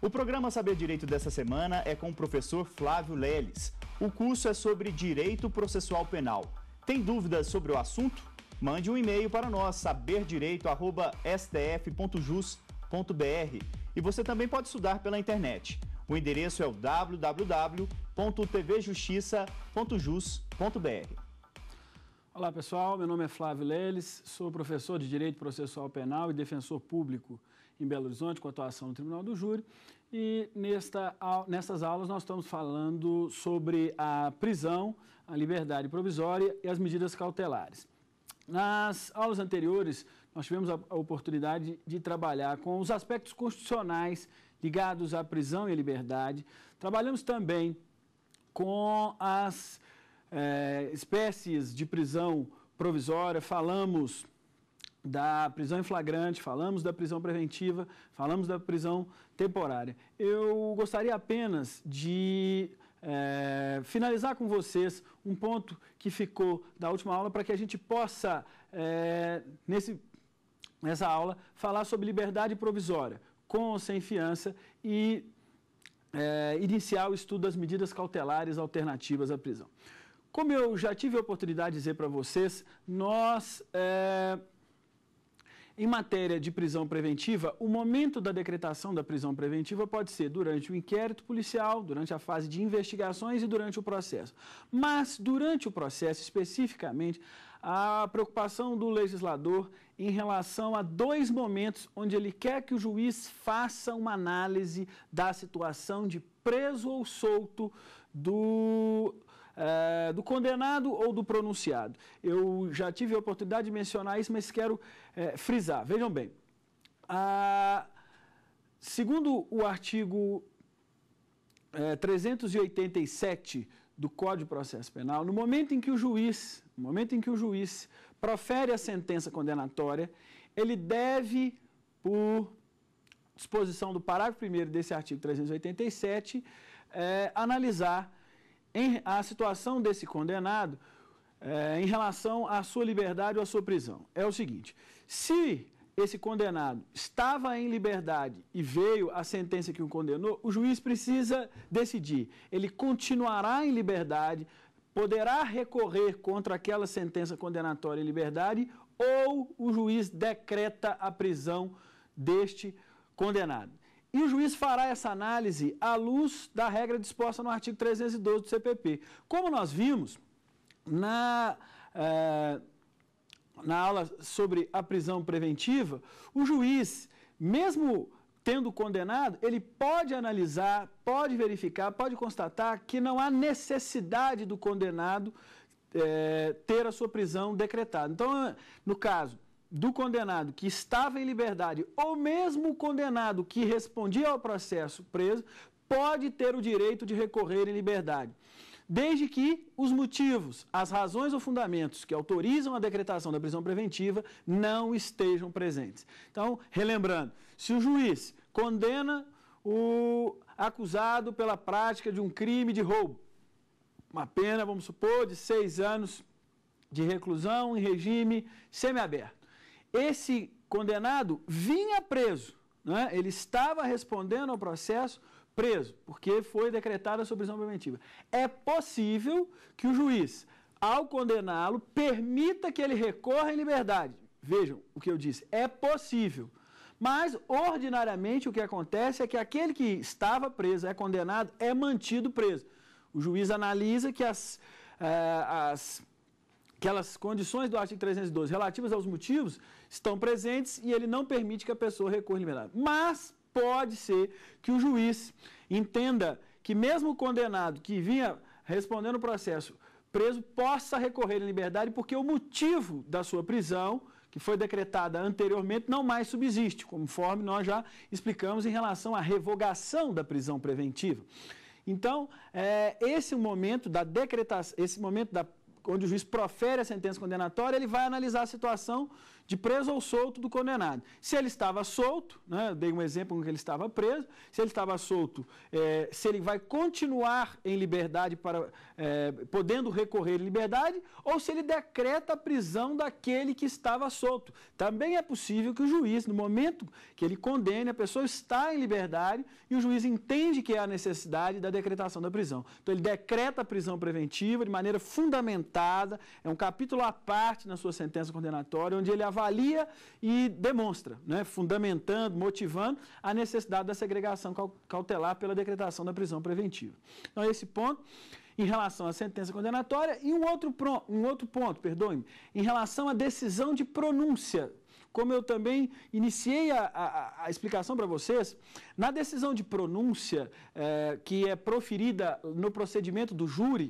O programa Saber Direito dessa semana é com o professor Flávio Leles. O curso é sobre direito processual penal. Tem dúvidas sobre o assunto? Mande um e-mail para nós, saberdireito.stf.jus.br. E você também pode estudar pela internet. O endereço é o www.tvjustiça.jus.br. Olá pessoal, meu nome é Flávio Leles, sou professor de Direito Processual Penal e defensor público em Belo Horizonte, com atuação no Tribunal do Júri. E nesta, nessas aulas nós estamos falando sobre a prisão, a liberdade provisória e as medidas cautelares. Nas aulas anteriores, nós tivemos a oportunidade de trabalhar com os aspectos constitucionais ligados à prisão e à liberdade. Trabalhamos também com as é, espécies de prisão provisória, falamos da prisão em flagrante, falamos da prisão preventiva, falamos da prisão temporária. Eu gostaria apenas de é, finalizar com vocês um ponto que ficou da última aula para que a gente possa, é, nesse, nessa aula, falar sobre liberdade provisória, com ou sem fiança e é, iniciar o estudo das medidas cautelares alternativas à prisão. Como eu já tive a oportunidade de dizer para vocês, nós, é, em matéria de prisão preventiva, o momento da decretação da prisão preventiva pode ser durante o inquérito policial, durante a fase de investigações e durante o processo. Mas, durante o processo especificamente, a preocupação do legislador em relação a dois momentos onde ele quer que o juiz faça uma análise da situação de preso ou solto do eh, do condenado ou do pronunciado. Eu já tive a oportunidade de mencionar isso, mas quero é, frisar. Vejam bem, a, segundo o artigo é, eh, 387 do Código de Processo Penal, no momento em que o juiz, no momento em que o juiz profere a sentença condenatória, ele deve, por disposição do parágrafo 1 desse artigo 387, é, analisar em, a situação desse condenado é, em relação à sua liberdade ou à sua prisão. É o seguinte: se esse condenado estava em liberdade e veio a sentença que o condenou, o juiz precisa decidir. Ele continuará em liberdade, poderá recorrer contra aquela sentença condenatória em liberdade ou o juiz decreta a prisão deste condenado. E o juiz fará essa análise à luz da regra disposta no artigo 312 do CPP. Como nós vimos na, eh, na aula sobre a prisão preventiva, o juiz, mesmo tendo condenado, ele pode analisar, pode verificar, pode constatar que não há necessidade do condenado eh, ter a sua prisão decretada. Então, no caso do condenado que estava em liberdade ou mesmo o condenado que respondia ao processo preso pode ter o direito de recorrer em liberdade, desde que os motivos, as razões ou fundamentos que autorizam a decretação da prisão preventiva não estejam presentes. Então, relembrando, se o juiz condena o acusado pela prática de um crime de roubo, uma pena, vamos supor, de seis anos de reclusão em regime semiaberto. Esse condenado vinha preso, né? ele estava respondendo ao processo preso, porque foi decretada a sua prisão preventiva. É possível que o juiz, ao condená-lo, permita que ele recorra em liberdade. Vejam o que eu disse, é possível. Mas, ordinariamente, o que acontece é que aquele que estava preso, é condenado, é mantido preso. O juiz analisa que as, eh, as aquelas condições do artigo 312 relativas aos motivos estão presentes e ele não permite que a pessoa recorra liberdade Mas pode ser que o juiz entenda que mesmo o condenado que vinha respondendo o processo preso possa recorrer em liberdade porque o motivo da sua prisão que foi decretada anteriormente não mais subsiste, conforme nós já explicamos em relação à revogação da prisão preventiva. Então, é, esse momento da decretação, esse momento da onde o juiz profere a sentença condenatória, ele vai analisar a situação de preso ou solto do condenado. Se ele estava solto, né, eu dei um exemplo em que ele estava preso, se ele estava solto, é, se ele vai continuar em liberdade, para é, podendo recorrer em liberdade, ou se ele decreta a prisão daquele que estava solto. Também é possível que o juiz, no momento que ele condene, a pessoa está em liberdade e o juiz entende que há a necessidade da decretação da prisão. Então, ele decreta a prisão preventiva de maneira fundamentada, é um capítulo à parte na sua sentença condenatória, onde ele avalia avalia e demonstra, né, fundamentando, motivando a necessidade da segregação cautelar pela decretação da prisão preventiva. Então, esse ponto em relação à sentença condenatória e um outro, um outro ponto, perdoe-me, em relação à decisão de pronúncia como eu também iniciei a, a, a explicação para vocês, na decisão de pronúncia eh, que é proferida no procedimento do júri,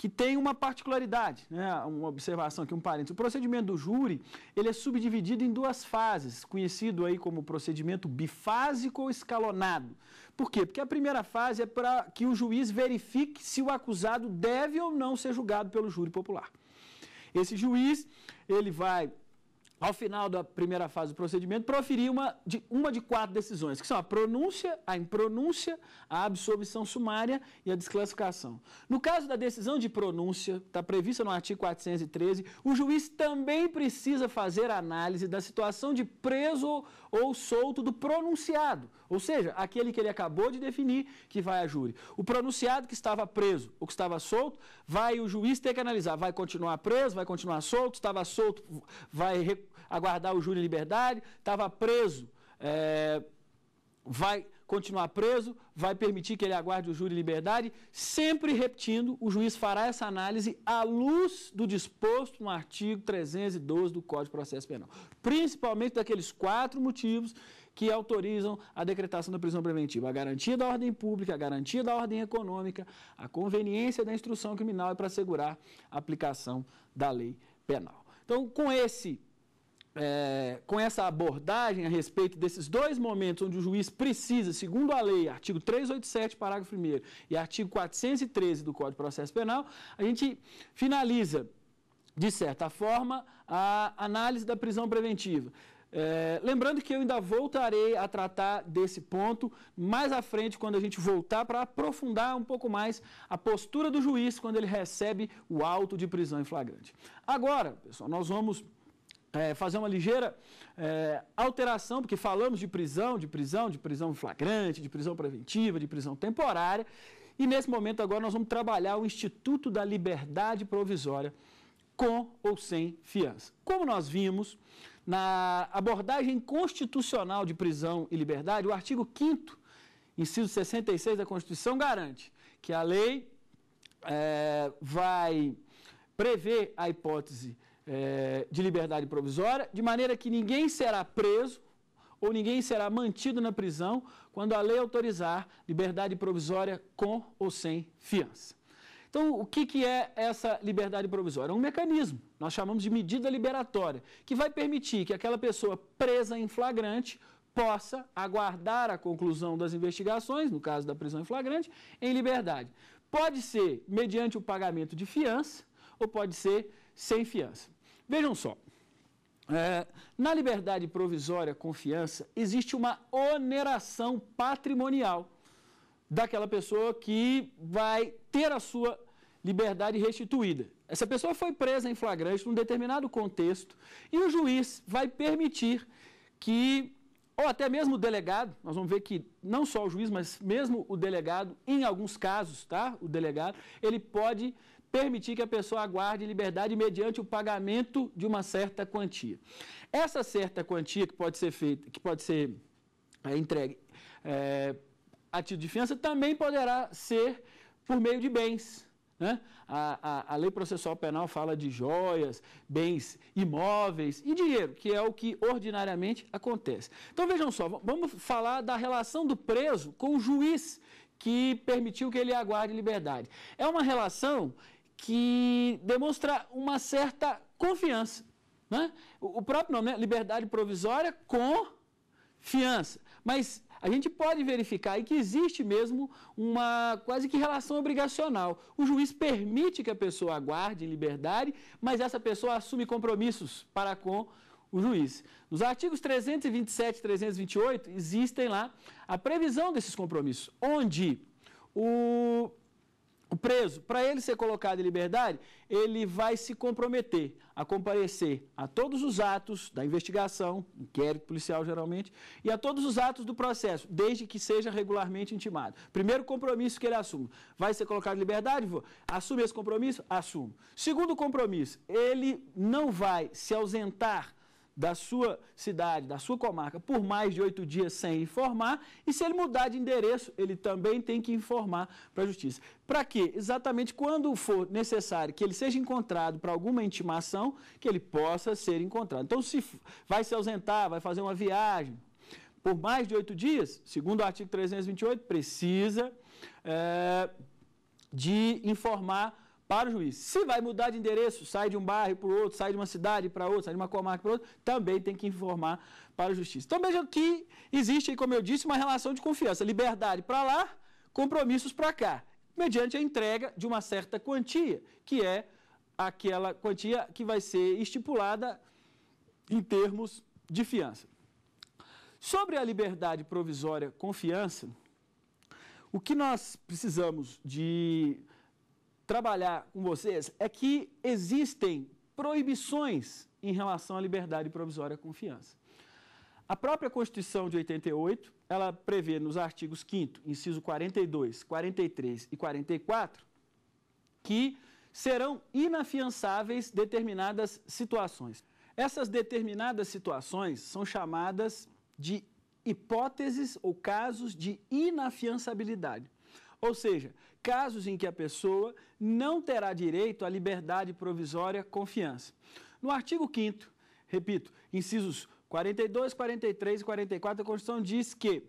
que tem uma particularidade, né? uma observação aqui, um parênteses. O procedimento do júri, ele é subdividido em duas fases, conhecido aí como procedimento bifásico ou escalonado. Por quê? Porque a primeira fase é para que o juiz verifique se o acusado deve ou não ser julgado pelo júri popular. Esse juiz, ele vai ao final da primeira fase do procedimento, proferir uma de, uma de quatro decisões, que são a pronúncia, a impronúncia, a absolvição sumária e a desclassificação. No caso da decisão de pronúncia, está prevista no artigo 413, o juiz também precisa fazer análise da situação de preso ou solto do pronunciado, ou seja, aquele que ele acabou de definir que vai a júri. O pronunciado que estava preso, o que estava solto, vai o juiz ter que analisar. Vai continuar preso, vai continuar solto, estava solto, vai aguardar o júri em liberdade, estava preso, é, vai continuar preso, vai permitir que ele aguarde o júri em liberdade, sempre repetindo, o juiz fará essa análise à luz do disposto no artigo 312 do Código de Processo Penal. Principalmente daqueles quatro motivos que autorizam a decretação da prisão preventiva. A garantia da ordem pública, a garantia da ordem econômica, a conveniência da instrução criminal e para assegurar a aplicação da lei penal. Então, com esse é, com essa abordagem a respeito desses dois momentos onde o juiz precisa, segundo a lei, artigo 387, parágrafo 1 e artigo 413 do Código de Processo Penal, a gente finaliza, de certa forma, a análise da prisão preventiva. É, lembrando que eu ainda voltarei a tratar desse ponto mais à frente, quando a gente voltar para aprofundar um pouco mais a postura do juiz quando ele recebe o auto de prisão em flagrante. Agora, pessoal, nós vamos é, fazer uma ligeira é, alteração, porque falamos de prisão, de prisão, de prisão flagrante, de prisão preventiva, de prisão temporária. E nesse momento agora nós vamos trabalhar o Instituto da Liberdade Provisória com ou sem fiança. Como nós vimos na abordagem constitucional de prisão e liberdade, o artigo 5 inciso 66 da Constituição garante que a lei é, vai prever a hipótese é, de liberdade provisória, de maneira que ninguém será preso ou ninguém será mantido na prisão quando a lei autorizar liberdade provisória com ou sem fiança. Então, o que, que é essa liberdade provisória? É um mecanismo, nós chamamos de medida liberatória, que vai permitir que aquela pessoa presa em flagrante possa aguardar a conclusão das investigações, no caso da prisão em flagrante, em liberdade. Pode ser mediante o pagamento de fiança ou pode ser sem fiança. Vejam só, é, na liberdade provisória com fiança existe uma oneração patrimonial daquela pessoa que vai ter a sua liberdade restituída. Essa pessoa foi presa em flagrante num determinado contexto e o juiz vai permitir que, ou até mesmo o delegado, nós vamos ver que não só o juiz, mas mesmo o delegado, em alguns casos, tá? O delegado, ele pode permitir que a pessoa aguarde liberdade mediante o pagamento de uma certa quantia. Essa certa quantia que pode ser feita, que pode ser é, entregue é, a título de fiança também poderá ser por meio de bens. Né? A, a, a, lei processual penal fala de joias, bens imóveis e dinheiro, que é o que ordinariamente acontece. Então vejam só, vamos falar da relação do preso com o juiz que permitiu que ele aguarde liberdade. É uma relação que demonstra uma certa confiança. Né? O, o próprio nome é liberdade provisória com fiança. Mas a gente pode verificar que existe mesmo uma quase que relação obrigacional. O juiz permite que a pessoa aguarde em liberdade, mas essa pessoa assume compromissos para com o juiz. Nos artigos 327 e 328 existem lá a previsão desses compromissos, onde o o preso, para ele ser colocado em liberdade, ele vai se comprometer a comparecer a todos os atos da investigação, inquérito policial geralmente, e a todos os atos do processo, desde que seja regularmente intimado. Primeiro compromisso que ele assume. Vai ser colocado em liberdade? Vou. Assume esse compromisso? Assumo. Segundo compromisso, ele não vai se ausentar da sua cidade, da sua comarca, por mais de oito dias sem informar, e se ele mudar de endereço, ele também tem que informar para a Justiça. Para quê? Exatamente quando for necessário que ele seja encontrado para alguma intimação, que ele possa ser encontrado. Então, se vai se ausentar, vai fazer uma viagem, por mais de oito dias, segundo o artigo 328, precisa é, de informar para o juiz. Se vai mudar de endereço, sai de um bairro para o outro, sai de uma cidade para outra, sai de uma comarca para outra, também tem que informar para a justiça. Então vejam que existe, como eu disse, uma relação de confiança, liberdade para lá, compromissos para cá, mediante a entrega de uma certa quantia, que é aquela quantia que vai ser estipulada em termos de fiança. Sobre a liberdade provisória confiança, o que nós precisamos de trabalhar com vocês é que existem proibições em relação à liberdade provisória à confiança. A própria Constituição de 88, ela prevê nos artigos 5º, inciso 42, 43 e 44, que serão inafiançáveis determinadas situações. Essas determinadas situações são chamadas de hipóteses ou casos de inafiançabilidade. Ou seja, casos em que a pessoa não terá direito à liberdade provisória confiança. No artigo 5 repito, incisos 42, 43 e 44 da Constituição diz que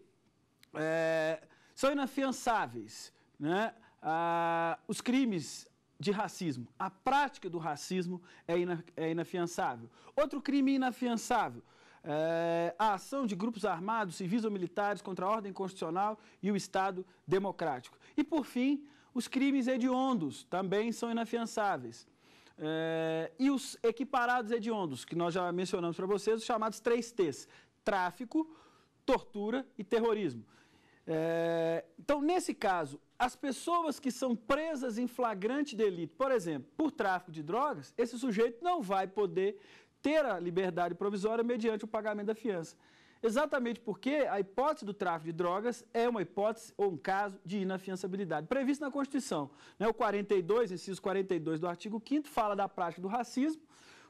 é, são inafiançáveis né, a, os crimes de racismo. A prática do racismo é, ina, é inafiançável. Outro crime inafiançável, é, a ação de grupos armados, civis ou militares contra a ordem constitucional e o Estado democrático. E, por fim, os crimes hediondos também são inafiançáveis. É, e os equiparados hediondos, que nós já mencionamos para vocês, os chamados três ts tráfico, tortura e terrorismo. É, então, nesse caso, as pessoas que são presas em flagrante delito, por exemplo, por tráfico de drogas, esse sujeito não vai poder ter a liberdade provisória mediante o pagamento da fiança. Exatamente porque a hipótese do tráfico de drogas é uma hipótese ou um caso de inafiançabilidade, previsto na Constituição. Né? O 42, inciso 42 do artigo 5 fala da prática do racismo,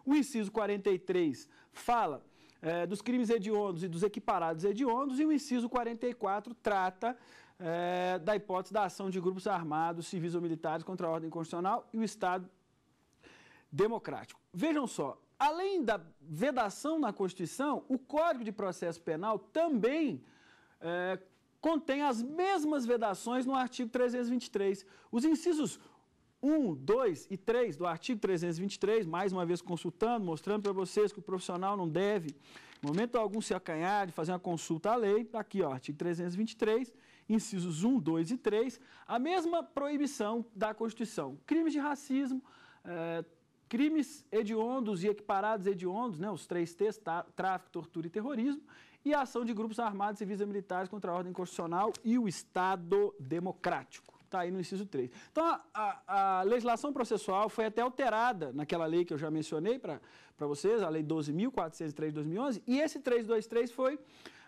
o inciso 43 fala é, dos crimes hediondos e dos equiparados hediondos, e o inciso 44 trata é, da hipótese da ação de grupos armados, civis ou militares contra a ordem constitucional e o Estado democrático. Vejam só, além da vedação na Constituição, o Código de Processo Penal também é, contém as mesmas vedações no artigo 323. Os incisos 1, 2 e 3 do artigo 323, mais uma vez consultando, mostrando para vocês que o profissional não deve, em momento algum, se acanhar de fazer uma consulta à lei, tá aqui, ó, artigo 323, incisos 1, 2 e 3, a mesma proibição da Constituição. Crimes de racismo, é, crimes hediondos e equiparados hediondos, né, os três T's, tá, tráfico, tortura e terrorismo, e a ação de grupos armados, civis e militares contra a ordem constitucional e o Estado democrático. Está aí no inciso 3. Então, a, a, a, legislação processual foi até alterada naquela lei que eu já mencionei para vocês, a Lei 12.403 de 2011, e esse 323 foi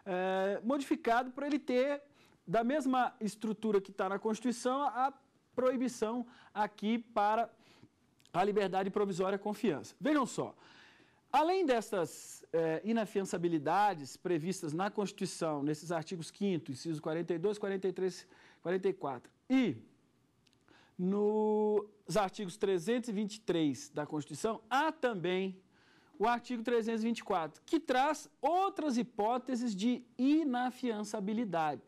é, modificado para ele ter, da mesma estrutura que está na Constituição, a proibição aqui para a liberdade provisória confiança. Vejam só, além dessas é, inafiançabilidades previstas na Constituição, nesses artigos 5º, inciso 42, 43, 44 e nos artigos 323 da Constituição, há também o artigo 324, que traz outras hipóteses de inafiançabilidade.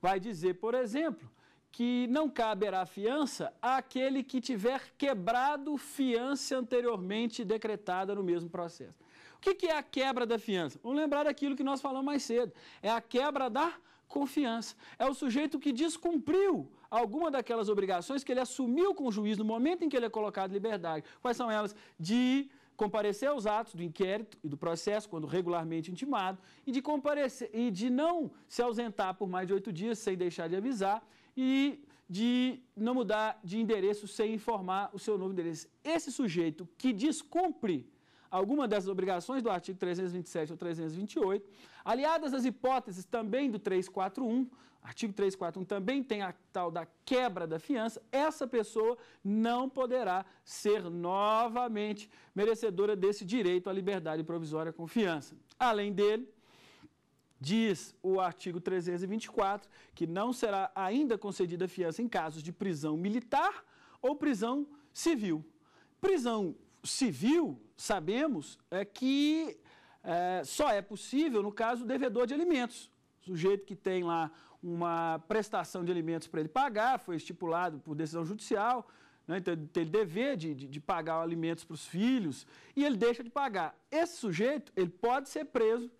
Vai dizer, por exemplo, que não caberá fiança àquele que tiver quebrado fiança anteriormente decretada no mesmo processo. O que, que é a quebra da fiança? Vamos lembrar daquilo que nós falamos mais cedo. É a quebra da confiança. É o sujeito que descumpriu alguma daquelas obrigações que ele assumiu com o juiz no momento em que ele é colocado em liberdade. Quais são elas? De comparecer aos atos do inquérito e do processo, quando regularmente intimado, e de, comparecer, e de não se ausentar por mais de oito dias sem deixar de avisar, e de não mudar de endereço sem informar o seu novo endereço. Esse sujeito que descumpre alguma dessas obrigações do artigo 327 ou 328, aliadas às hipóteses também do 341, artigo 341 também tem a tal da quebra da fiança, essa pessoa não poderá ser novamente merecedora desse direito à liberdade provisória com fiança. Além dele, Diz o artigo 324 que não será ainda concedida fiança em casos de prisão militar ou prisão civil. Prisão civil, sabemos, é que é, só é possível no caso do devedor de alimentos. O sujeito que tem lá uma prestação de alimentos para ele pagar, foi estipulado por decisão judicial, né, então ele dever de, de, de pagar alimentos para os filhos, e ele deixa de pagar. Esse sujeito, ele pode ser preso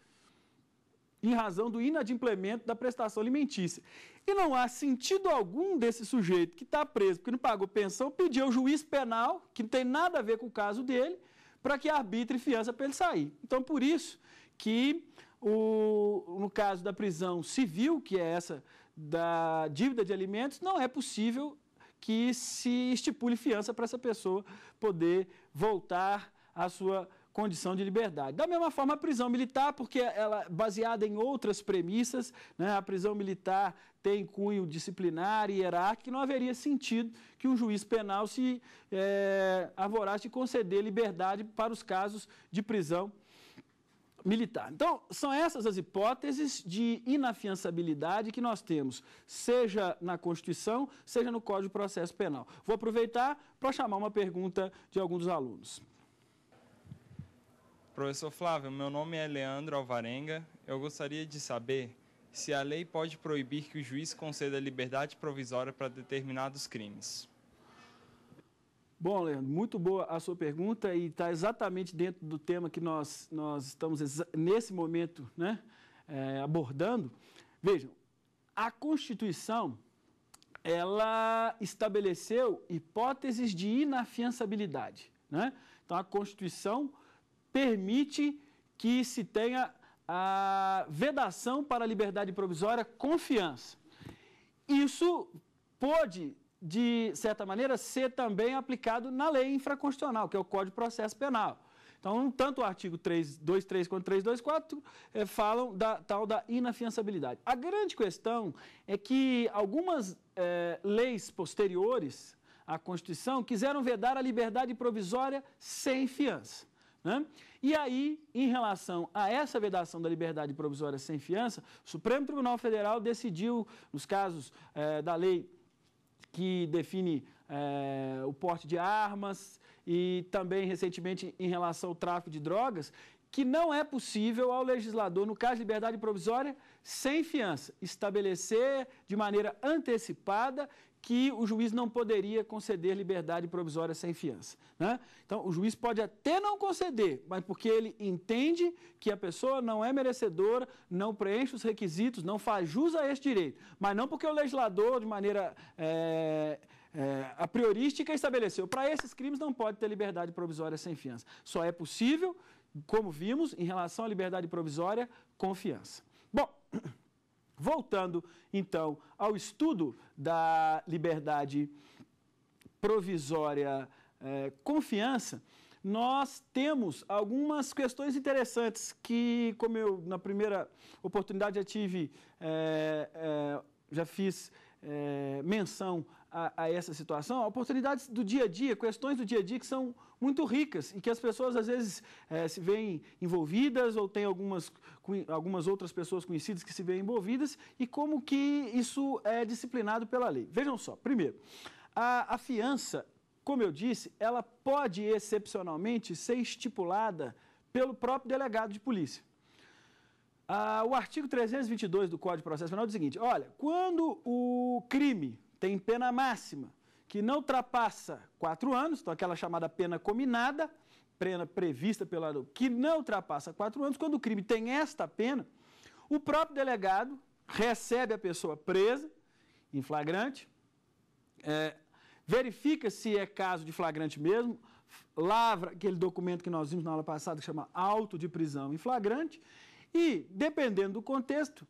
em razão do inadimplemento da prestação alimentícia. E não há sentido algum desse sujeito que está preso porque não pagou pensão pedir ao juiz penal, que não tem nada a ver com o caso dele, para que arbitre fiança para ele sair. Então, por isso que, o, no caso da prisão civil, que é essa da dívida de alimentos, não é possível que se estipule fiança para essa pessoa poder voltar à sua condição de liberdade. Da mesma forma, a prisão militar, porque ela é baseada em outras premissas, né, a prisão militar tem cunho disciplinar e hierárquico, não haveria sentido que um juiz penal se é, avorasse de conceder liberdade para os casos de prisão militar. Então, são essas as hipóteses de inafiançabilidade que nós temos, seja na Constituição, seja no Código de Processo Penal. Vou aproveitar para chamar uma pergunta de alguns dos alunos. Professor Flávio, meu nome é Leandro Alvarenga. Eu gostaria de saber se a lei pode proibir que o juiz conceda liberdade provisória para determinados crimes. Bom, Leandro, muito boa a sua pergunta e está exatamente dentro do tema que nós, nós estamos nesse momento né, é, abordando. Vejam, a Constituição ela estabeleceu hipóteses de inafiançabilidade. Né? Então, a Constituição permite que se tenha a vedação para a liberdade provisória confiança. Isso pode, de certa maneira, ser também aplicado na lei infraconstitucional, que é o Código de Processo Penal. Então, tanto o artigo 323 quanto 324 é, eh, falam da tal da inafiançabilidade. A grande questão é que algumas é, leis posteriores à Constituição quiseram vedar a liberdade provisória sem fiança. Né? E aí, em relação a essa vedação da liberdade provisória sem fiança, o Supremo Tribunal Federal decidiu, nos casos eh, da lei que define eh, o porte de armas e também recentemente em relação ao tráfico de drogas, que não é possível ao legislador, no caso de liberdade provisória, sem fiança, estabelecer de maneira antecipada que o juiz não poderia conceder liberdade provisória sem fiança. Né? Então, o juiz pode até não conceder, mas porque ele entende que a pessoa não é merecedora, não preenche os requisitos, não faz jus a esse direito. Mas não porque o legislador, de maneira é, eh, é, eh, a priorística, estabeleceu. Para esses crimes não pode ter liberdade provisória sem fiança. Só é possível, como vimos, em relação à liberdade provisória, confiança. Bom. Voltando então ao estudo da liberdade provisória é, confiança, nós temos algumas questões interessantes que, como eu na primeira oportunidade já tive, é, é, já fiz menção a, a, essa situação, oportunidades do dia a dia, questões do dia a dia que são muito ricas e que as pessoas às vezes é, se veem envolvidas ou tem algumas, algumas outras pessoas conhecidas que se veem envolvidas e como que isso é disciplinado pela lei. Vejam só, primeiro, a, a fiança, como eu disse, ela pode excepcionalmente ser estipulada pelo próprio delegado de polícia. Ah, o artigo 322 do Código de Processo Penal diz o seguinte: olha, quando o crime tem pena máxima que não ultrapassa quatro anos, então aquela chamada pena combinada, pena prevista pela que não ultrapassa quatro anos, quando o crime tem esta pena, o próprio delegado recebe a pessoa presa em flagrante, é, verifica se é caso de flagrante mesmo, lavra aquele documento que nós vimos na aula passada que chama auto de prisão em flagrante e, dependendo do contexto,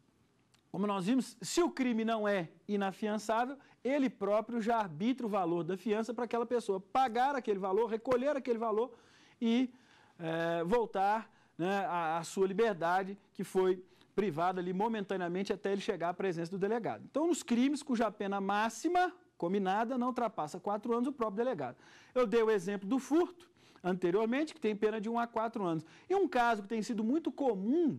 como nós vimos, se o crime não é inafiançável, ele próprio já arbitra o valor da fiança para aquela pessoa pagar aquele valor, recolher aquele valor e é, voltar né, à, à sua liberdade que foi privada ali momentaneamente até ele chegar à presença do delegado. Então, nos crimes cuja pena máxima combinada não ultrapassa quatro anos, o próprio delegado. Eu dei o exemplo do furto, anteriormente, que tem pena de 1 a 4 anos. E um caso que tem sido muito comum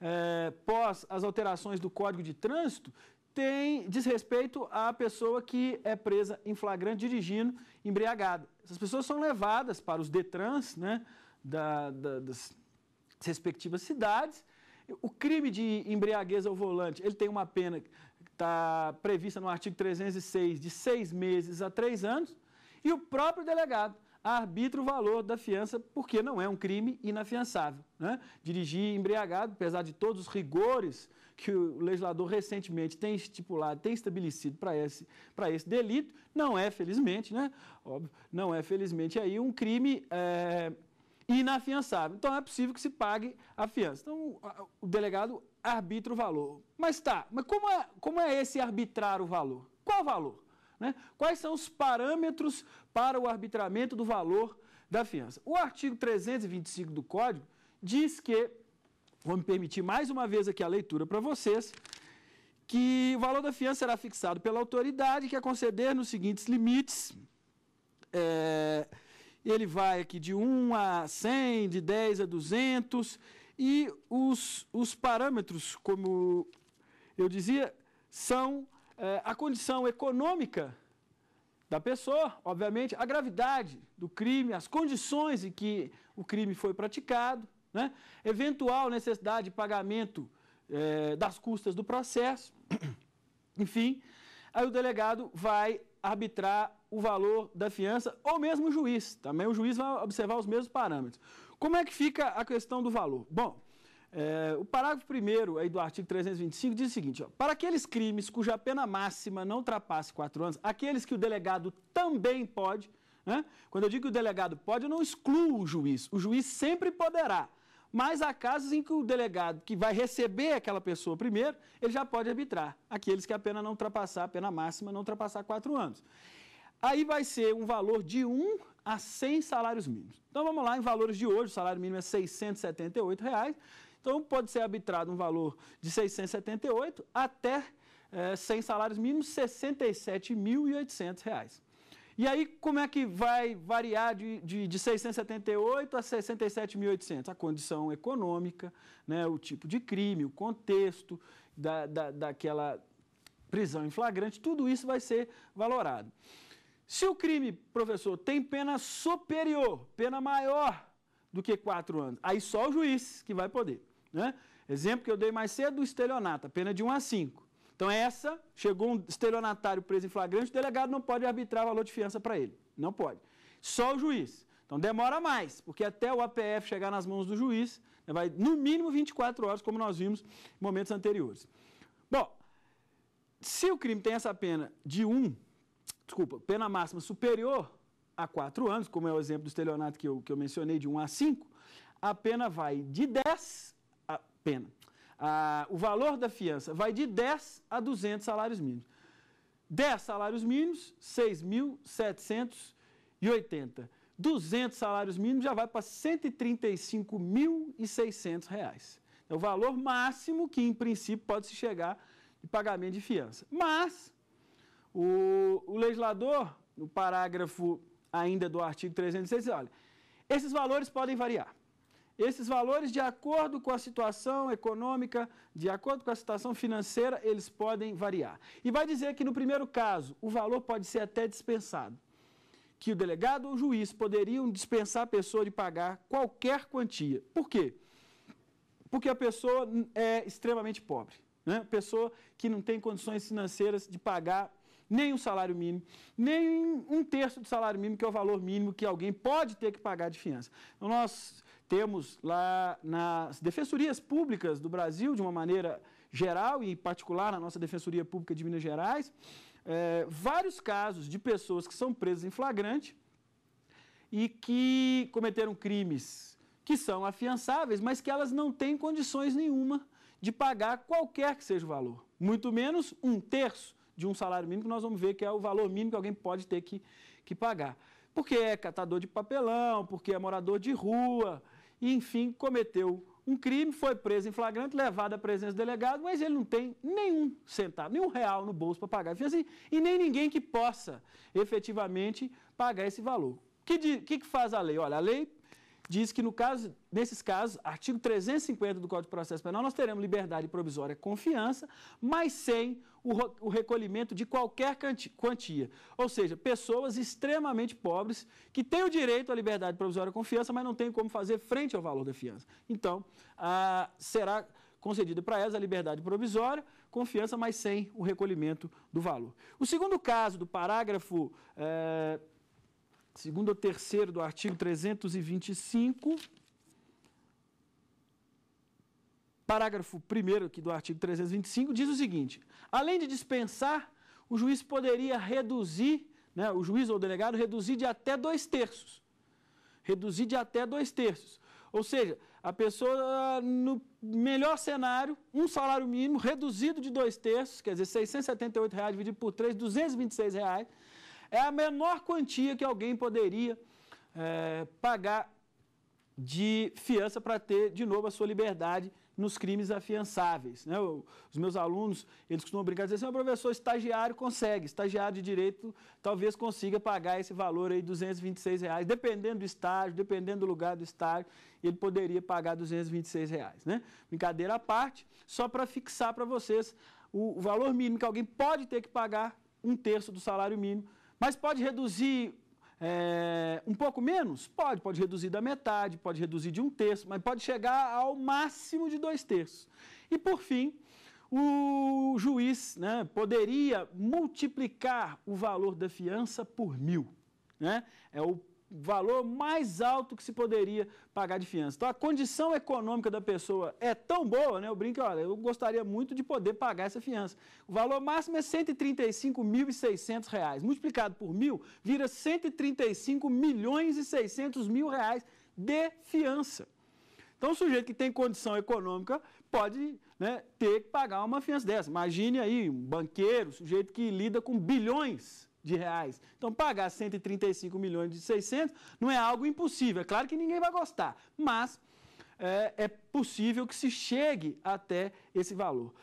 é, pós as alterações do Código de Trânsito tem diz respeito à pessoa que é presa em flagrante dirigindo embriagada. Essas pessoas são levadas para os Detrans, né, da, da, das respectivas cidades. O crime de embriaguez ao volante, ele tem uma pena que está prevista no artigo 306 de seis meses a três anos. E o próprio delegado arbitra o valor da fiança, porque não é um crime inafiançável. Né? Dirigir embriagado, apesar de todos os rigores que o legislador recentemente tem estipulado, tem estabelecido para esse, esse delito, não é, felizmente, né? Óbvio, não é, felizmente, aí um crime. É, inafiançável. Então é possível que se pague a fiança. Então o delegado arbitra o valor. Mas tá, mas como é, como é esse arbitrar o valor? Qual valor? Né? Quais são os parâmetros para o arbitramento do valor da fiança? O artigo 325 do Código diz que, vou me permitir mais uma vez aqui a leitura para vocês, que o valor da fiança será fixado pela autoridade que a conceder nos seguintes limites. É, ele vai aqui de 1 a 100, de 10 a 200, e os, os parâmetros, como eu dizia, são é, a condição econômica da pessoa, obviamente, a gravidade do crime, as condições em que o crime foi praticado, né? eventual necessidade de pagamento é, das custas do processo, enfim, aí o delegado vai arbitrar o valor da fiança ou mesmo o juiz, também o juiz vai observar os mesmos parâmetros. Como é que fica a questão do valor? Bom, é, o parágrafo 1 aí do artigo 325 diz o seguinte: ó, para aqueles crimes cuja pena máxima não ultrapasse quatro anos, aqueles que o delegado também pode, né? quando eu digo que o delegado pode, eu não excluo o juiz, o juiz sempre poderá. Mas há casos em que o delegado que vai receber aquela pessoa primeiro, ele já pode arbitrar. Aqueles que a pena não ultrapassar, a pena máxima não ultrapassar quatro anos. Aí vai ser um valor de 1 a 100 salários mínimos. Então vamos lá, em valores de hoje, o salário mínimo é R$ 678. Reais. Então, pode ser arbitrado um valor de 678 até, é, eh, sem salários mínimos, R$ 67.800. E aí, como é que vai variar de, de, de 678 a 67.800? A condição econômica, né, o tipo de crime, o contexto da, da, daquela prisão em flagrante, tudo isso vai ser valorado. Se o crime, professor, tem pena superior, pena maior do que quatro anos, aí só o juiz que vai poder. Né? Exemplo que eu dei mais cedo o estelionato, pena de 1 a 5. Então essa, chegou um estelionatário preso em flagrante, o delegado não pode arbitrar valor de fiança para ele. Não pode. Só o juiz. Então demora mais, porque até o APF chegar nas mãos do juiz, né, vai no mínimo 24 horas, como nós vimos em momentos anteriores. Bom, se o crime tem essa pena de 1, desculpa, pena máxima superior a 4 anos, como é o exemplo do estelionato que eu, que eu mencionei, de 1 a 5, a pena vai de 10 pena. Ah, o valor da fiança vai de 10 a 200 salários mínimos. 10 salários mínimos, 6.780. 200 salários mínimos já vai para R$ 135.600. Reais. É o valor máximo que, em princípio, pode se chegar de pagamento de fiança. Mas o, o legislador, no parágrafo ainda do artigo 306, olha, esses valores podem variar. Esses valores, de acordo com a situação econômica, de acordo com a situação financeira, eles podem variar. E vai dizer que, no primeiro caso, o valor pode ser até dispensado. Que o delegado ou o juiz poderiam dispensar a pessoa de pagar qualquer quantia. Por quê? Porque a pessoa hum, é extremamente pobre. Né? Pessoa que não tem condições financeiras de pagar nem o um salário mínimo, nem um terço do salário mínimo, que é o valor mínimo que alguém pode ter que pagar de fiança. Então, nós temos lá nas defensorias públicas do Brasil, de uma maneira geral e em particular na nossa Defensoria Pública de Minas Gerais, é, vários casos de pessoas que são presas em flagrante e que cometeram crimes que são afiançáveis, mas que elas não têm condições nenhuma de pagar qualquer que seja o valor, muito menos um terço de um salário mínimo, que nós vamos ver que é o valor mínimo que alguém pode ter que, que pagar. Porque é catador de papelão, porque é morador de rua, e, enfim, cometeu um crime, foi preso em flagrante, levado à presença do delegado, mas ele não tem nenhum centavo, nenhum real no bolso para pagar. fiança assim, e nem ninguém que possa efetivamente pagar esse valor. O que, que, que faz a lei? Olha, a lei diz que, no caso, nesses casos, artigo 350 do Código de Processo Penal, nós teremos liberdade provisória confiança, mas sem o, recolhimento de qualquer quantia. Ou seja, pessoas extremamente pobres que têm o direito à liberdade provisória confiança, mas não têm como fazer frente ao valor da fiança. Então, será concedida para elas a liberdade provisória, confiança, mas sem o recolhimento do valor. O segundo caso do parágrafo. Eh, segundo ou terceiro do artigo 325, parágrafo 1 aqui do artigo 325, diz o seguinte: além de dispensar, o juiz poderia reduzir, né, o juiz ou o delegado reduzir de até dois terços. Reduzir de até dois terços. Ou seja, a pessoa, no melhor cenário, um salário mínimo reduzido de dois terços, quer dizer, R$ 678 reais dividido por 3, R$ 226. Reais, é a menor quantia que alguém poderia é, pagar de fiança para ter de novo a sua liberdade nos crimes afiançáveis. Né? Os meus alunos, eles costumam brincar e dizer assim, ah, professor, estagiário consegue, estagiário de direito talvez consiga pagar esse valor aí, 226 reais, dependendo do estágio, dependendo do lugar do estágio, ele poderia pagar 226 reais. Né? Brincadeira à parte, só para fixar para vocês o valor mínimo que alguém pode ter que pagar, um terço do salário mínimo, mas pode reduzir é, um pouco menos? Pode, pode reduzir da metade, pode reduzir de um terço, mas pode chegar ao máximo de dois terços. E por fim, o juiz né, poderia multiplicar o valor da fiança por mil. Né? É o valor mais alto que se poderia pagar de fiança. Então, a condição econômica da pessoa é tão boa, né? Eu brinco, olha, eu gostaria muito de poder pagar essa fiança. O valor máximo é R$ reais, Multiplicado por mil, vira R$ 135 milhões e 600 mil reais de fiança. Então, o sujeito que tem condição econômica pode né, ter que pagar uma fiança dessa. Imagine aí um banqueiro, um sujeito que lida com bilhões de reais. Então, pagar 135 milhões de 600 não é algo impossível. É claro que ninguém vai gostar, mas é, é possível que se chegue até esse valor.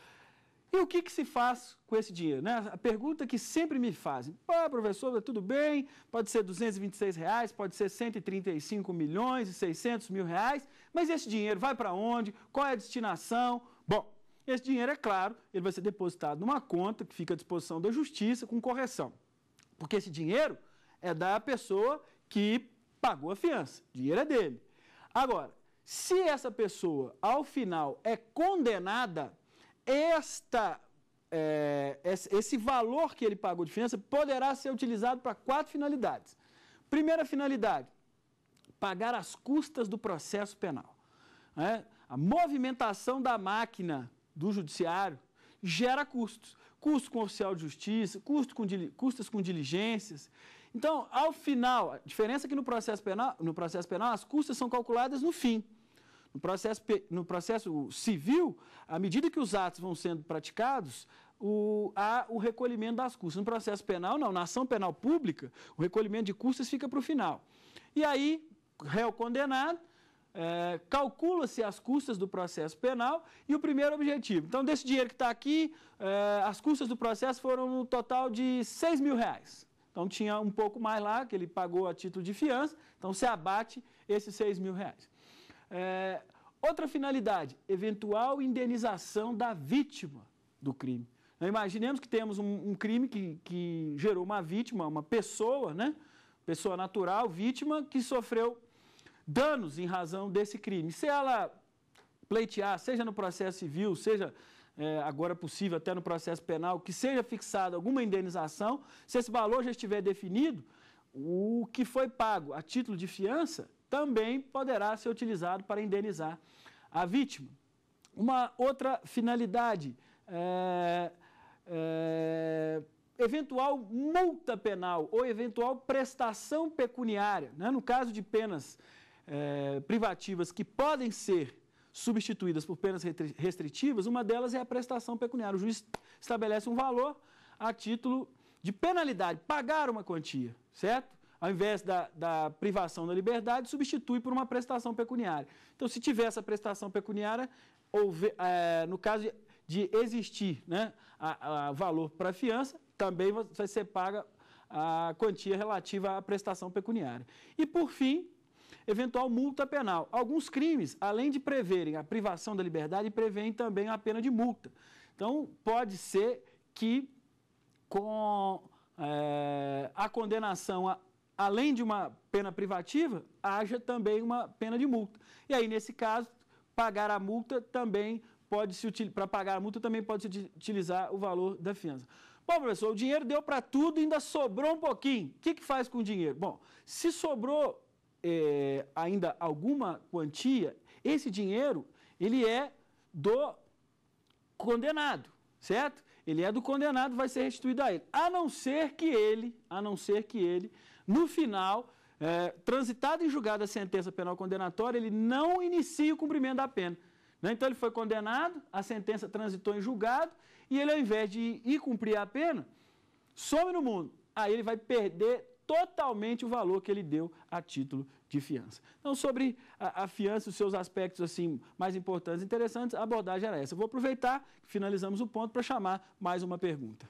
E o que, que se faz com esse dinheiro? Né? A pergunta que sempre me fazem, professor, tá tudo bem, pode ser 226 reais, pode ser 135 milhões e 600 mil reais, mas esse dinheiro vai para onde? Qual é a destinação? Bom, esse dinheiro, é claro, ele vai ser depositado numa conta que fica à disposição da justiça com correção. Porque esse dinheiro é da pessoa que pagou a fiança, o dinheiro é dele. Agora, se essa pessoa, ao final, é condenada, esta, é, esse valor que ele pagou de fiança poderá ser utilizado para quatro finalidades. Primeira finalidade, pagar as custas do processo penal. É, a movimentação da máquina do judiciário gera custos custo com oficial de justiça, custo com, custas com diligências. Então, ao final, a diferença é que no processo penal, no processo penal as custas são calculadas no fim. No processo, no processo civil, à medida que os atos vão sendo praticados, o, há o recolhimento das custas. No processo penal, não. Na ação penal pública, o recolhimento de custas fica para o final. E aí, réu condenado, é, Calcula-se as custas do processo penal e o primeiro objetivo. Então, desse dinheiro que está aqui, é, as custas do processo foram no um total de 6 mil reais. Então, tinha um pouco mais lá que ele pagou a título de fiança, então se abate esses 6 mil reais. É, outra finalidade, eventual indenização da vítima do crime. Então, imaginemos que temos um, um crime que, que gerou uma vítima, uma pessoa, né? pessoa natural, vítima, que sofreu danos em razão desse crime. Se ela pleitear, seja no processo civil, seja é, agora possível até no processo penal, que seja fixada alguma indenização, se esse valor já estiver definido, o que foi pago a título de fiança também poderá ser utilizado para indenizar a vítima. Uma outra finalidade, é, é, eventual multa penal ou eventual prestação pecuniária, né? no caso de penas é, privativas que podem ser substituídas por penas restritivas, uma delas é a prestação pecuniária. O juiz estabelece um valor a título de penalidade, pagar uma quantia, certo? Ao invés da, da privação da liberdade, substitui por uma prestação pecuniária. Então, se tiver essa prestação pecuniária, ou é, no caso de, de existir né, a, a valor para a fiança, também vai ser paga a quantia relativa à prestação pecuniária. E, por fim, eventual multa penal. Alguns crimes, além de preverem a privação da liberdade, prevêem também a pena de multa. Então, pode ser que com é, a condenação a além de uma pena privativa, haja também uma pena de multa. E aí, nesse caso, pagar a multa também pode se para pagar a multa também pode se utilizar o valor da fiança. Bom, professor, o dinheiro deu para tudo e ainda sobrou um pouquinho. O que, que faz com o dinheiro? Bom, se sobrou é, ainda alguma quantia, esse dinheiro ele é do condenado, certo? Ele é do condenado, vai ser restituído a ele. A não ser que ele, a não ser que ele, no final, é, transitado em julgado a sentença penal condenatória, ele não inicia o cumprimento da pena. Né? Então ele foi condenado, a sentença transitou em julgado e ele, ao invés de ir cumprir a pena, some no mundo. Aí ele vai perder totalmente o valor que ele deu a título de fiança. Então, sobre a, a, fiança, os seus aspectos assim mais importantes, interessantes, a abordagem era essa. Eu vou aproveitar, finalizamos o ponto, para chamar mais uma pergunta.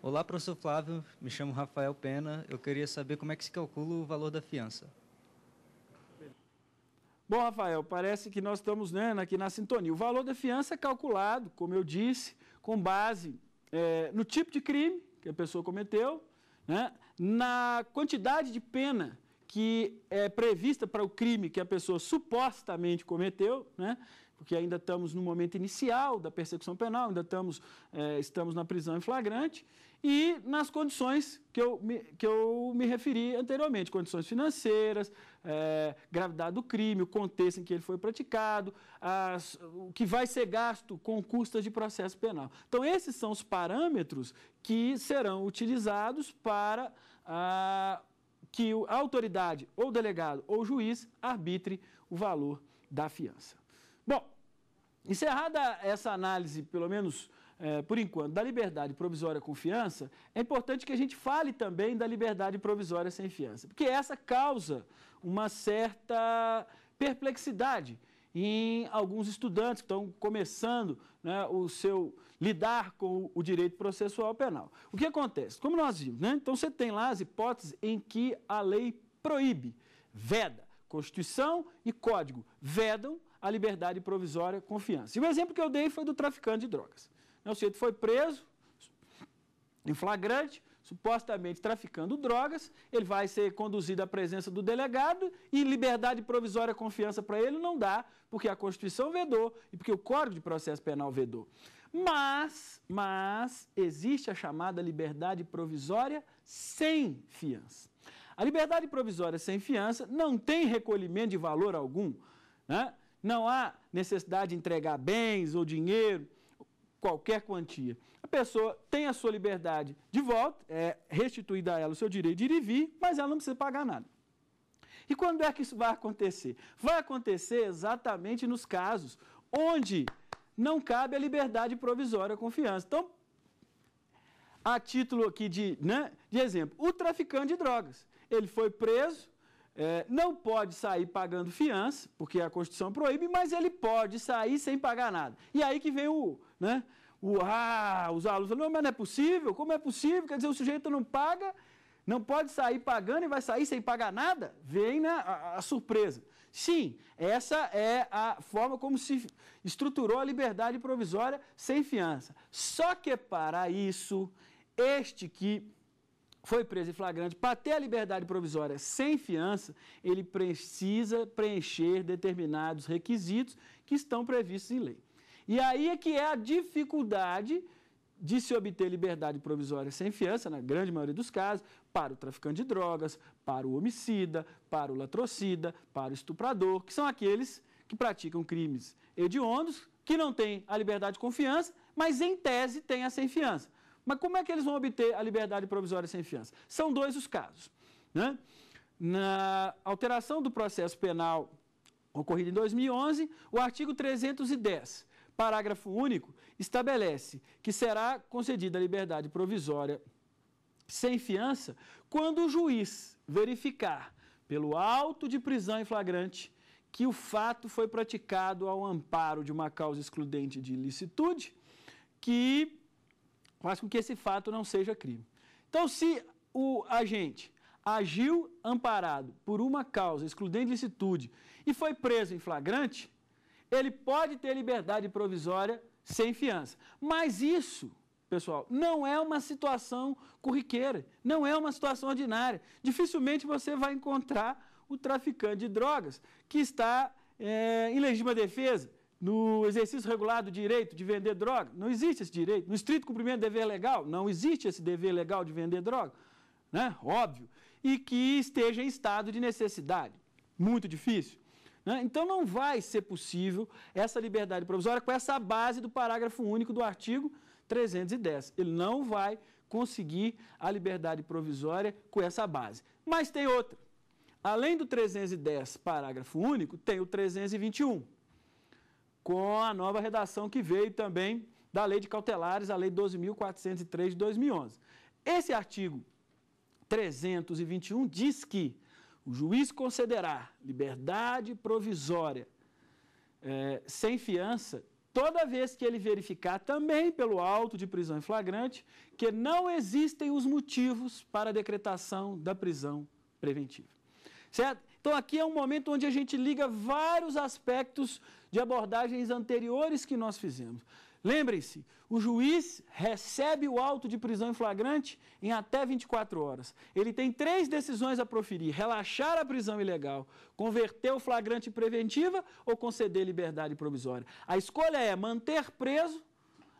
Olá, professor Flávio, me chamo Rafael Pena. Eu queria saber como é que se calcula o valor da fiança. Bom, Rafael, parece que nós estamos né, aqui na sintonia. O valor da fiança é calculado, como eu disse, com base é, no tipo de crime que a pessoa cometeu, né? na quantidade de pena que é prevista para o crime que a pessoa supostamente cometeu, né? porque ainda estamos no momento inicial da persecução penal, ainda estamos, é, estamos na prisão em flagrante, e nas condições que eu me, que eu me referi anteriormente, condições financeiras, é, gravidade do crime, o contexto em que ele foi praticado, as, o que vai ser gasto com custas de processo penal. Então, esses são os parâmetros que serão utilizados para a, ah, que a autoridade, ou delegado, ou juiz arbitre o valor da fiança. Bom, encerrada essa análise, pelo menos é, por enquanto, da liberdade provisória com fiança, é importante que a gente fale também da liberdade provisória sem fiança, porque essa causa uma certa perplexidade em alguns estudantes que estão começando né, o seu lidar com o direito processual penal. O que acontece? Como nós vimos, né? então você tem lá as hipóteses em que a lei proíbe, veda, Constituição e Código vedam a liberdade provisória confiança. E o exemplo que eu dei foi do traficante de drogas. O sujeito foi preso em flagrante, supostamente traficando drogas, ele vai ser conduzido à presença do delegado e liberdade provisória confiança para ele não dá, porque a Constituição vedou e porque o Código de Processo Penal vedou. Mas, mas existe a chamada liberdade provisória sem fiança. A liberdade provisória sem fiança não tem recolhimento de valor algum, né? não há necessidade de entregar bens ou dinheiro, qualquer quantia. A pessoa tem a sua liberdade de volta, é restituída a ela o seu direito de ir e vir, mas ela não precisa pagar nada. E quando é que isso vai acontecer? Vai acontecer exatamente nos casos onde não cabe a liberdade provisória a confiança. Então, a título aqui de, né, de exemplo, o traficante de drogas. Ele foi preso, é, não pode sair pagando fiança, porque a Constituição proíbe, mas ele pode sair sem pagar nada. E aí que vem o, né, o ah, os alunos falam, não, mas não é possível, como é possível? Quer dizer, o sujeito não paga, não pode sair pagando e vai sair sem pagar nada? Vem né, a, a surpresa. Sim, essa é a forma como se estruturou a liberdade provisória sem fiança. Só que para isso, este que foi preso em flagrante, para ter a liberdade provisória sem fiança, ele precisa preencher determinados requisitos que estão previstos em lei. E aí é que é a dificuldade de se obter liberdade provisória sem fiança, na grande maioria dos casos, para o traficante de drogas, para o homicida, para o latrocida, para o estuprador, que são aqueles que praticam crimes hediondos, que não têm a liberdade de confiança, mas em tese têm a sem fiança. Mas como é que eles vão obter a liberdade provisória sem fiança? São dois os casos. Né? Na alteração do processo penal ocorrida em 2011, o artigo 310, parágrafo único, estabelece que será concedida a liberdade provisória sem fiança quando o juiz verificar, pelo auto de prisão em flagrante, que o fato foi praticado ao amparo de uma causa excludente de ilicitude, que faz com que esse fato não seja crime. Então, se o agente agiu amparado por uma causa excludente licitude e foi preso em flagrante, ele pode ter liberdade provisória sem fiança. Mas isso, pessoal, não é uma situação corriqueira, não é uma situação ordinária. Dificilmente você vai encontrar o traficante de drogas que está é, em legítima defesa, no exercício regular do direito de vender droga? Não existe esse direito. No estrito cumprimento do dever legal? Não existe esse dever legal de vender droga. Né? Óbvio. E que esteja em estado de necessidade. Muito difícil. Né? Então, não vai ser possível essa liberdade provisória com essa base do parágrafo único do artigo 310. Ele não vai conseguir a liberdade provisória com essa base. Mas tem outra. Além do 310, parágrafo único, tem o 321 com a nova redação que veio também da Lei de Cautelares, a Lei 12.403 de 2011. Esse artigo 321 diz que o juiz concederá liberdade provisória é, sem fiança toda vez que ele verificar também pelo auto de prisão em flagrante que não existem os motivos para a decretação da prisão preventiva. Certo? Então, aqui é um momento onde a gente liga vários aspectos de abordagens anteriores que nós fizemos. Lembrem-se, o juiz recebe o auto de prisão em flagrante em até 24 horas. Ele tem três decisões a proferir: relaxar a prisão ilegal, converter o flagrante em preventiva ou conceder liberdade provisória. A escolha é manter preso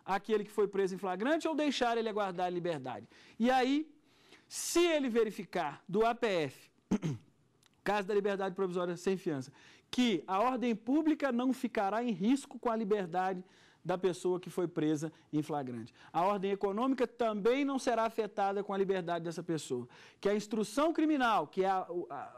aquele que foi preso em flagrante ou deixar ele aguardar a liberdade. E aí, se ele verificar do APF caso da liberdade provisória sem fiança, que a ordem pública não ficará em risco com a liberdade da pessoa que foi presa em flagrante. A ordem econômica também não será afetada com a liberdade dessa pessoa. Que a instrução criminal, que é a, a,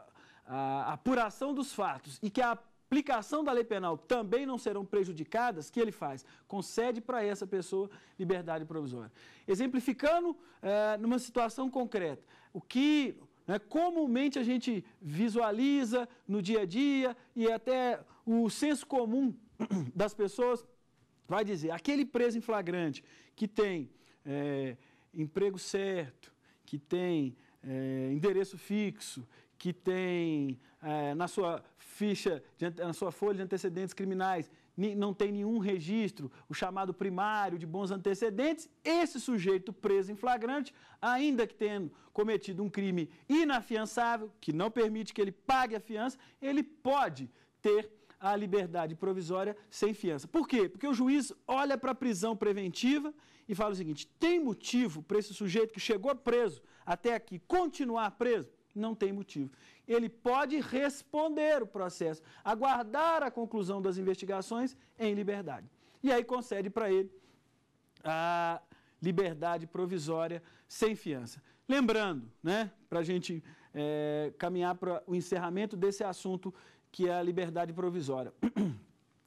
a apuração dos fatos e que a aplicação da lei penal também não serão prejudicadas, que ele faz? Concede para essa pessoa liberdade provisória. Exemplificando eh, numa situação concreta, o que né? Comumente a gente visualiza no dia a dia e até o senso comum das pessoas vai dizer: aquele preso em flagrante que tem é, emprego certo, que tem é, endereço fixo, que tem é, na sua ficha, de, na sua folha de antecedentes criminais, não tem nenhum registro, o chamado primário de bons antecedentes, esse sujeito preso em flagrante, ainda que tendo cometido um crime inafiançável, que não permite que ele pague a fiança, ele pode ter a liberdade provisória sem fiança. Por quê? Porque o juiz olha para a prisão preventiva e fala o seguinte: tem motivo para esse sujeito que chegou preso até aqui continuar preso? Não tem motivo. Ele pode responder o processo, aguardar a conclusão das investigações em liberdade. E aí concede para ele a liberdade provisória sem fiança. Lembrando, né, para a gente é, caminhar para o encerramento desse assunto que é a liberdade provisória.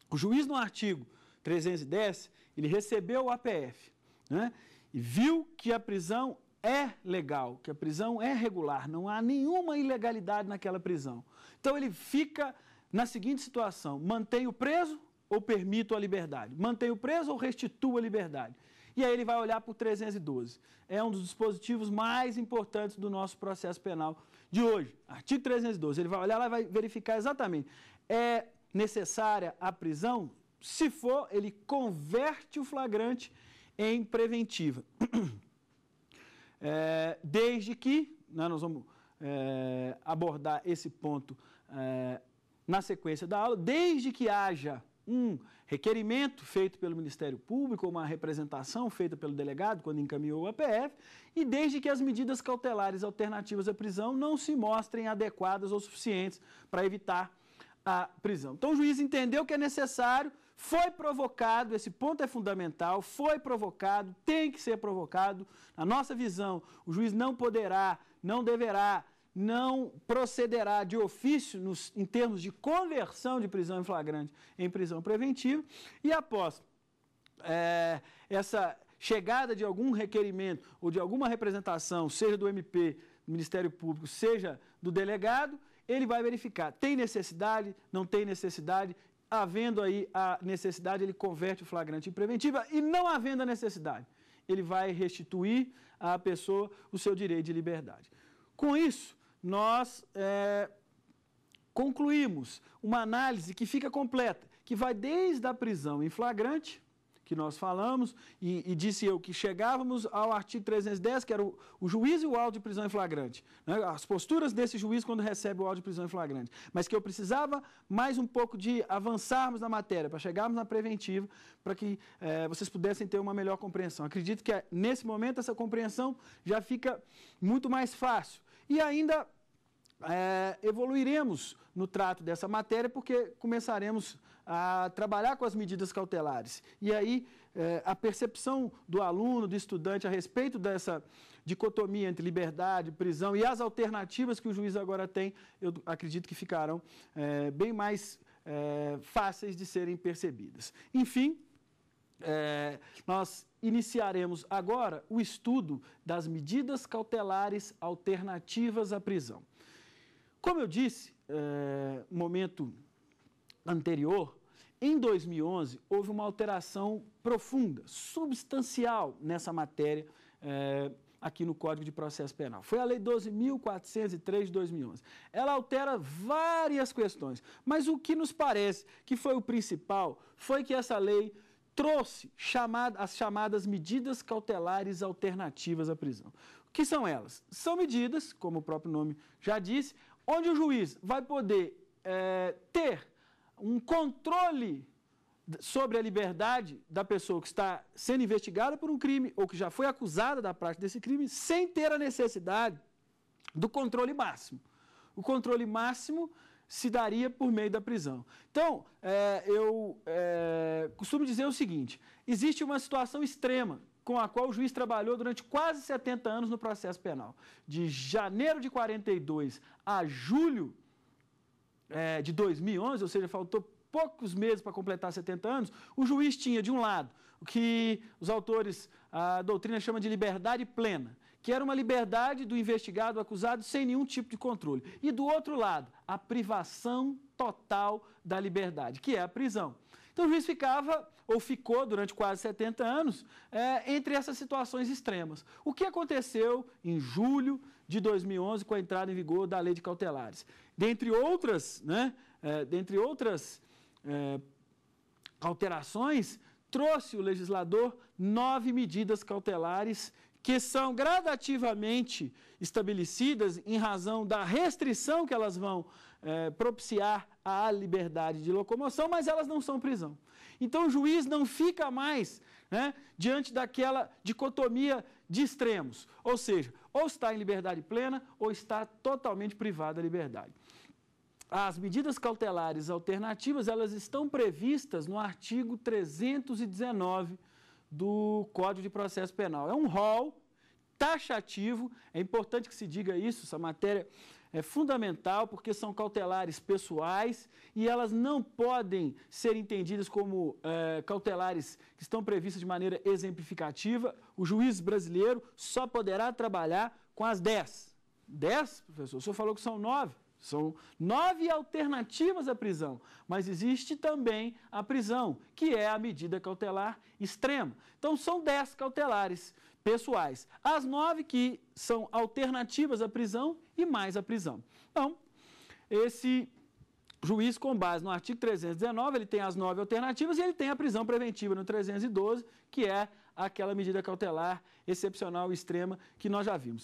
O juiz, no artigo 310, ele recebeu o APF né, e viu que a prisão é legal, que a prisão é regular, não há nenhuma ilegalidade naquela prisão. Então ele fica na seguinte situação: mantenho preso ou permito a liberdade? Mantenho preso ou restituo a liberdade? E aí ele vai olhar para o 312. É um dos dispositivos mais importantes do nosso processo penal de hoje. Artigo 312. Ele vai olhar lá e vai verificar exatamente. É necessária a prisão? Se for, ele converte o flagrante em preventiva. É, desde que, né, nós vamos é, abordar esse ponto é, na sequência da aula, desde que haja um requerimento feito pelo Ministério Público, uma representação feita pelo delegado quando encaminhou a PF, e desde que as medidas cautelares alternativas à prisão não se mostrem adequadas ou suficientes para evitar a prisão. Então o juiz entendeu que é necessário foi provocado, esse ponto é fundamental, foi provocado, tem que ser provocado. Na nossa visão, o juiz não poderá, não deverá, não procederá de ofício nos, em termos de conversão de prisão em flagrante em prisão preventiva. E após é, essa chegada de algum requerimento ou de alguma representação, seja do MP, do Ministério Público, seja do delegado, ele vai verificar tem necessidade, não tem necessidade, havendo aí a necessidade, ele converte o flagrante em preventiva e não havendo a necessidade, ele vai restituir à pessoa o seu direito de liberdade. Com isso, nós é, concluímos uma análise que fica completa, que vai desde a prisão em flagrante que nós falamos, e, e, disse eu que chegávamos ao artigo 310, que era o, o juiz e o áudio de prisão em flagrante, né? as posturas desse juiz quando recebe o áudio de prisão em flagrante, mas que eu precisava mais um pouco de avançarmos na matéria, para chegarmos na preventiva, para que eh, vocês pudessem ter uma melhor compreensão. Acredito que eh, nesse momento essa compreensão já fica muito mais fácil. E ainda eh, evoluiremos no trato dessa matéria, porque começaremos a trabalhar com as medidas cautelares. E aí, eh, a percepção do aluno, do estudante, a respeito dessa dicotomia entre liberdade, prisão e as alternativas que o juiz agora tem, eu acredito que ficarão eh, bem mais eh, fáceis de serem percebidas. Enfim, nós iniciaremos agora o estudo das medidas cautelares alternativas à prisão. Como eu disse, momento anterior, em 2011 houve uma alteração profunda, substancial nessa matéria é, aqui no Código de Processo Penal. Foi a Lei 12.403 de 2011. Ela altera várias questões, mas o que nos parece que foi o principal foi que essa lei trouxe chamada, as chamadas medidas cautelares alternativas à prisão. O que são elas? São medidas, como o próprio nome já disse, onde o juiz vai poder é, ter um controle sobre a liberdade da pessoa que está sendo investigada por um crime ou que já foi acusada da prática desse crime, sem ter a necessidade do controle máximo. O controle máximo se daria por meio da prisão. Então, é, eu é, costumo dizer o seguinte: existe uma situação extrema com a qual o juiz trabalhou durante quase 70 anos no processo penal. De janeiro de 42 a julho é, de 2011, ou seja, faltou poucos meses para completar 70 anos, o juiz tinha, de um lado, o que os autores, a doutrina chama de liberdade plena, que era uma liberdade do investigado, acusado, sem nenhum tipo de controle. E do outro lado, a privação total da liberdade, que é a prisão. Então o juiz ficava, ou ficou durante quase 70 anos, é, entre essas situações extremas. O que aconteceu em julho de 2011 com a entrada em vigor da lei de cautelares. Dentre outras, né, é, dentre outras é, alterações, trouxe o legislador nove medidas cautelares que são gradativamente estabelecidas em razão da restrição que elas vão é, propiciar à liberdade de locomoção, mas elas não são prisão. Então o juiz não fica mais né? diante daquela dicotomia de extremos. Ou seja, ou está em liberdade plena ou está totalmente privada da liberdade. As medidas cautelares alternativas, elas estão previstas no artigo 319 do Código de Processo Penal. É um rol taxativo, é importante que se diga isso, essa matéria é fundamental porque são cautelares pessoais e elas não podem ser entendidas como é, cautelares que estão previstas de maneira exemplificativa. O juiz brasileiro só poderá trabalhar com as 10. 10, professor? O senhor falou que são 9. São nove alternativas à prisão, mas existe também a prisão, que é a medida cautelar extrema. Então, são dez cautelares pessoais. As nove que são alternativas à prisão e mais a prisão. Então, esse juiz, com base no artigo 319, ele tem as nove alternativas e ele tem a prisão preventiva no 312, que é aquela medida cautelar excepcional extrema que nós já vimos.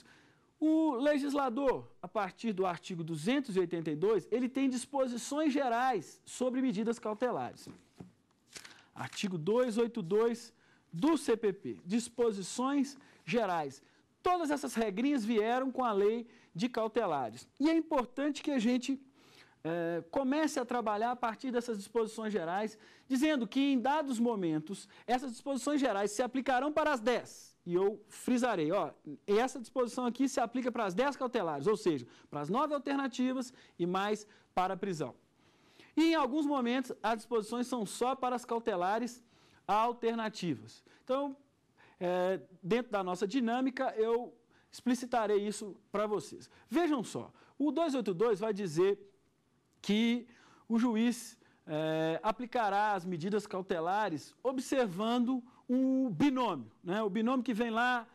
O legislador, a partir do artigo 282, ele tem disposições gerais sobre medidas cautelares. Artigo 282 do CPP, disposições gerais. Todas essas regrinhas vieram com a lei de cautelares. E é importante que a gente é, comece a trabalhar a partir dessas disposições gerais, dizendo que em dados momentos essas disposições gerais se aplicarão para as 10. E eu frisarei, ó, essa disposição aqui se aplica para as 10 cautelares, ou seja, para as 9 alternativas e mais para a prisão. E em alguns momentos as disposições são só para as cautelares alternativas. Então, é, dentro da nossa dinâmica, eu explicitarei isso para vocês. Vejam só, o 282 vai dizer que o juiz é, aplicará as medidas cautelares observando um binômio, né? o binômio que vem lá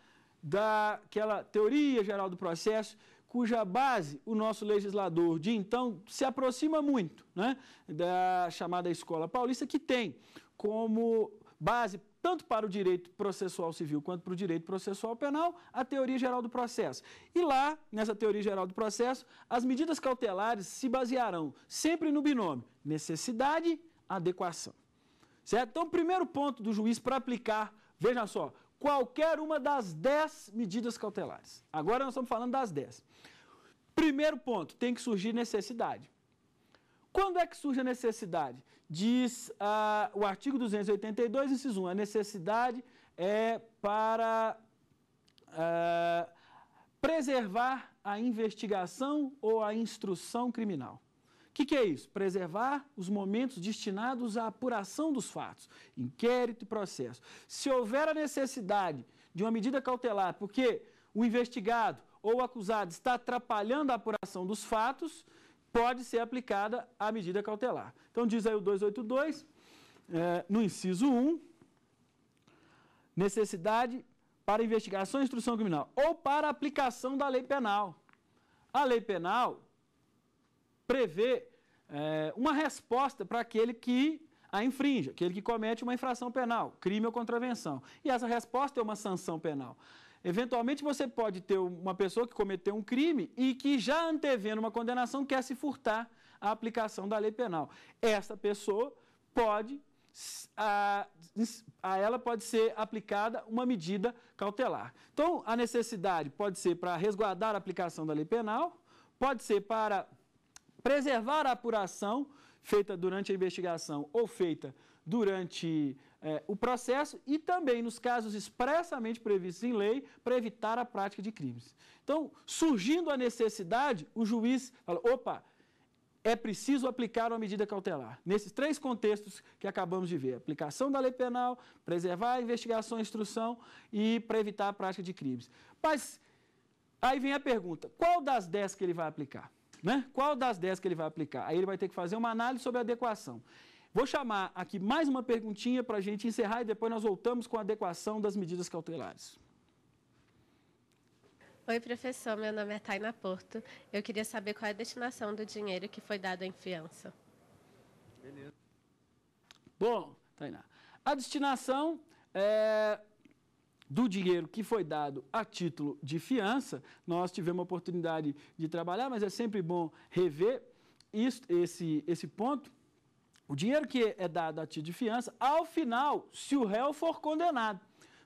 daquela teoria geral do processo, cuja base o nosso legislador de então se aproxima muito né? da chamada escola paulista, que tem como base tanto para o direito processual civil quanto para o direito processual penal, a teoria geral do processo. E lá, nessa teoria geral do processo, as medidas cautelares se basearão sempre no binômio necessidade, adequação. Certo? Então, o primeiro ponto do juiz para aplicar, veja só, qualquer uma das 10 medidas cautelares. Agora nós estamos falando das 10. Primeiro ponto, tem que surgir necessidade. Quando é que surge a necessidade? Diz ah, o artigo 282, inciso 1, a necessidade é para ah, preservar a investigação ou a instrução criminal. O que, que, é isso? Preservar os momentos destinados à apuração dos fatos, inquérito e processo. Se houver a necessidade de uma medida cautelar, porque o investigado ou o acusado está atrapalhando a apuração dos fatos, pode ser aplicada a medida cautelar. Então, diz aí o 282, é, no inciso 1, necessidade para investigação e instrução criminal ou para aplicação da lei penal. A lei penal prevê é, uma resposta para aquele que a infringe, aquele que comete uma infração penal, crime ou contravenção. E essa resposta é uma sanção penal. Eventualmente você pode ter uma pessoa que cometeu um crime e que já antevendo uma condenação quer se furtar à aplicação da lei penal. Essa pessoa pode a, a ela pode ser aplicada uma medida cautelar. Então, a necessidade pode ser para resguardar a aplicação da lei penal, pode ser para preservar a apuração feita durante a investigação ou feita durante é, o processo e também nos casos expressamente previstos em lei para evitar a prática de crimes. Então, surgindo a necessidade, o juiz fala: opa, é preciso aplicar uma medida cautelar. Nesses três contextos que acabamos de ver: aplicação da lei penal, preservar a investigação e instrução e para evitar a prática de crimes. Mas aí vem a pergunta: qual das dez que ele vai aplicar? Né? Qual das dez que ele vai aplicar? Aí ele vai ter que fazer uma análise sobre a adequação. Vou chamar aqui mais uma perguntinha para a gente encerrar e depois nós voltamos com a adequação das medidas cautelares. Oi, professor. Meu nome é Taina Porto. Eu queria saber qual é a destinação do dinheiro que foi dado em fiança. Beleza. Bom, Tainá, a destinação é, do dinheiro que foi dado a título de fiança, nós tivemos a oportunidade de trabalhar, mas é sempre bom rever isso, esse, esse ponto. O dinheiro que é dado a ti de fiança, ao final, se o réu for condenado.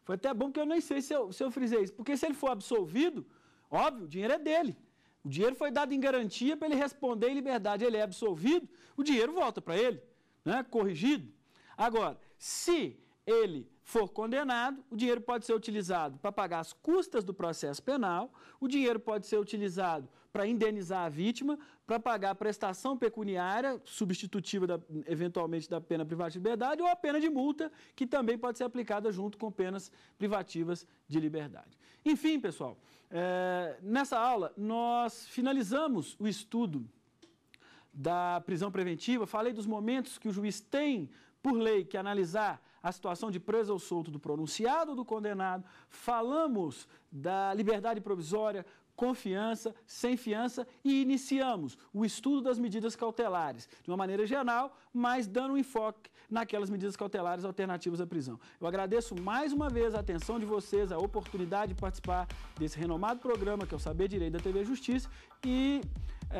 Foi até bom que eu nem sei se eu, se eu frisei isso, porque se ele for absolvido, óbvio, o dinheiro é dele. O dinheiro foi dado em garantia para ele responder em liberdade. Ele é absolvido, o dinheiro volta para ele, né? corrigido. Agora, se ele for condenado, o dinheiro pode ser utilizado para pagar as custas do processo penal, o dinheiro pode ser utilizado para indenizar a vítima, para pagar a prestação pecuniária, substitutiva da, eventualmente da pena privativa de liberdade, ou a pena de multa, que também pode ser aplicada junto com penas privativas de liberdade. Enfim, pessoal, é, nessa aula nós finalizamos o estudo da prisão preventiva, falei dos momentos que o juiz tem, por lei, que analisar a situação de preso ou solto do pronunciado ou do condenado, falamos da liberdade provisória, confiança, sem fiança e iniciamos o estudo das medidas cautelares de uma maneira geral, mas dando um enfoque naquelas medidas cautelares alternativas à prisão. Eu agradeço mais uma vez a atenção de vocês, a oportunidade de participar desse renomado programa que é o Saber Direito da TV Justiça e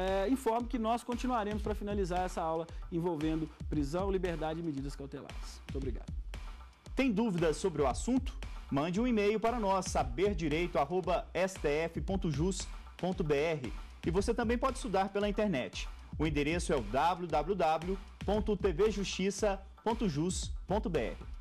é, informo que nós continuaremos para finalizar essa aula envolvendo prisão, liberdade e medidas cautelares. Muito obrigado. Tem dúvidas sobre o assunto? Mande um e-mail para nós, saberdireito.stf.jus.br. E você também pode estudar pela internet. O endereço é o www.tvjustiça.jus.br.